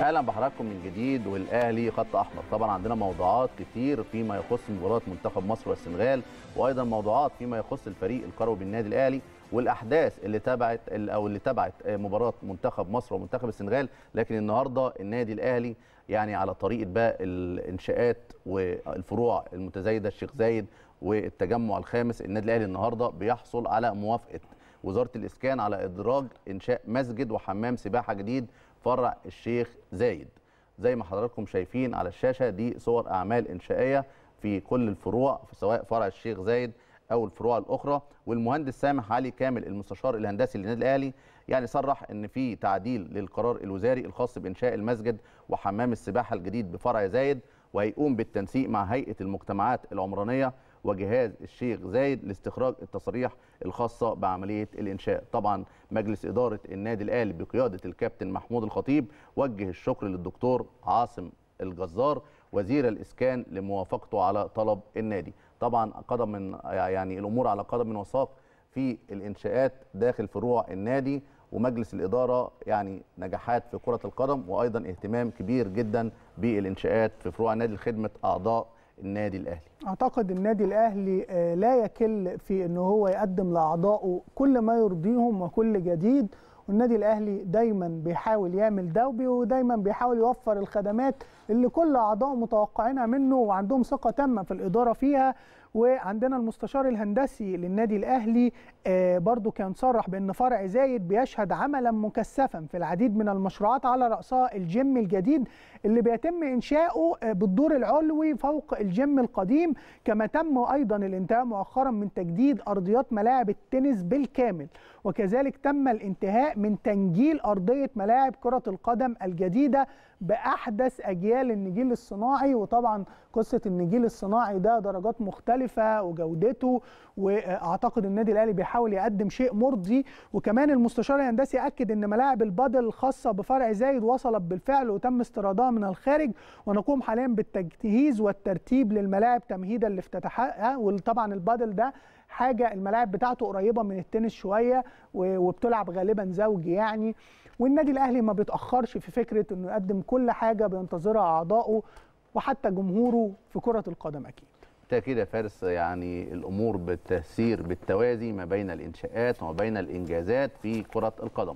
اهلا بحضراتكم من جديد والاهلي خط احمر طبعا عندنا موضوعات كتير فيما يخص مباراه منتخب مصر والسنغال وايضا موضوعات فيما يخص الفريق الكروي بالنادي الاهلي والاحداث اللي تبعت او اللي تبعت آه، مباراه منتخب مصر ومنتخب السنغال لكن النهارده النادي الاهلي يعني على طريقه بقى الانشاءات والفروع المتزايده الشيخ زايد والتجمع الخامس النادي الاهلي النهارده بيحصل على موافقه وزاره الاسكان على ادراج انشاء مسجد وحمام سباحه جديد فرع الشيخ زايد زي ما حضراتكم شايفين على الشاشه دي صور اعمال انشائيه في كل الفروع سواء فرع الشيخ زايد او الفروع الاخرى والمهندس سامح علي كامل المستشار الهندسي للنادي الاهلي يعني صرح ان في تعديل للقرار الوزاري الخاص بانشاء المسجد وحمام السباحه الجديد بفرع زايد وهيقوم بالتنسيق مع هيئه المجتمعات العمرانيه وجهاز الشيخ زايد لاستخراج التصاريح الخاصه بعمليه الانشاء طبعا مجلس اداره النادي الاهلي بقياده الكابتن محمود الخطيب وجه الشكر للدكتور عاصم الجزار وزير الاسكان لموافقته على طلب النادي طبعا قدم من يعني الامور على قدم من وساق في الانشاءات داخل فروع النادي ومجلس الإدارة يعني نجاحات في كرة القدم وأيضا اهتمام كبير جدا بالإنشاءات في فروع نادي خدمة أعضاء النادي الاهلي اعتقد النادي الاهلي آه، لا يكل في ان هو يقدم لاعضائه كل ما يرضيهم وكل جديد والنادي الاهلي دايما بيحاول يعمل ده ودايما بيحاول يوفر الخدمات اللي كل اعضائه متوقعينها منه وعندهم ثقه تامه في الاداره فيها وعندنا المستشار الهندسي للنادي الاهلي آه، برضو كان صرح بان فرع زايد بيشهد عملا مكثفا في العديد من المشروعات على راسها الجيم الجديد اللي بيتم انشاؤه آه، بالدور العلوي فوق الجيم القديم كما تم ايضا الانتهاء مؤخرا من تجديد ارضيات ملاعب التنس بالكامل وكذلك تم الانتهاء من تنجيل ارضيه ملاعب كره القدم الجديده باحدث اجيال النجيل الصناعي وطبعا قصه النجيل الصناعي ده درجات مختلفه وجودته واعتقد النادي الاهلي بيحاول يقدم شيء مرضي وكمان المستشار الهندسي اكد ان ملاعب البادل الخاصه بفرع زايد وصلت بالفعل وتم استيرادها من الخارج ونقوم حاليا بالتجهيز والترتيب للملاعب تمهيدا لافتتاحها وطبعا البادل ده حاجه الملاعب بتاعته قريبه من التنس شويه وبتلعب غالبا زوجي يعني والنادي الاهلي ما بيتاخرش في فكره انه يقدم كل حاجه بينتظرها اعضائه وحتى جمهوره في كره القدم اكيد بالتاكيد يا فارس يعني الامور بتسير بالتوازي ما بين الانشاءات وما بين الانجازات في كره القدم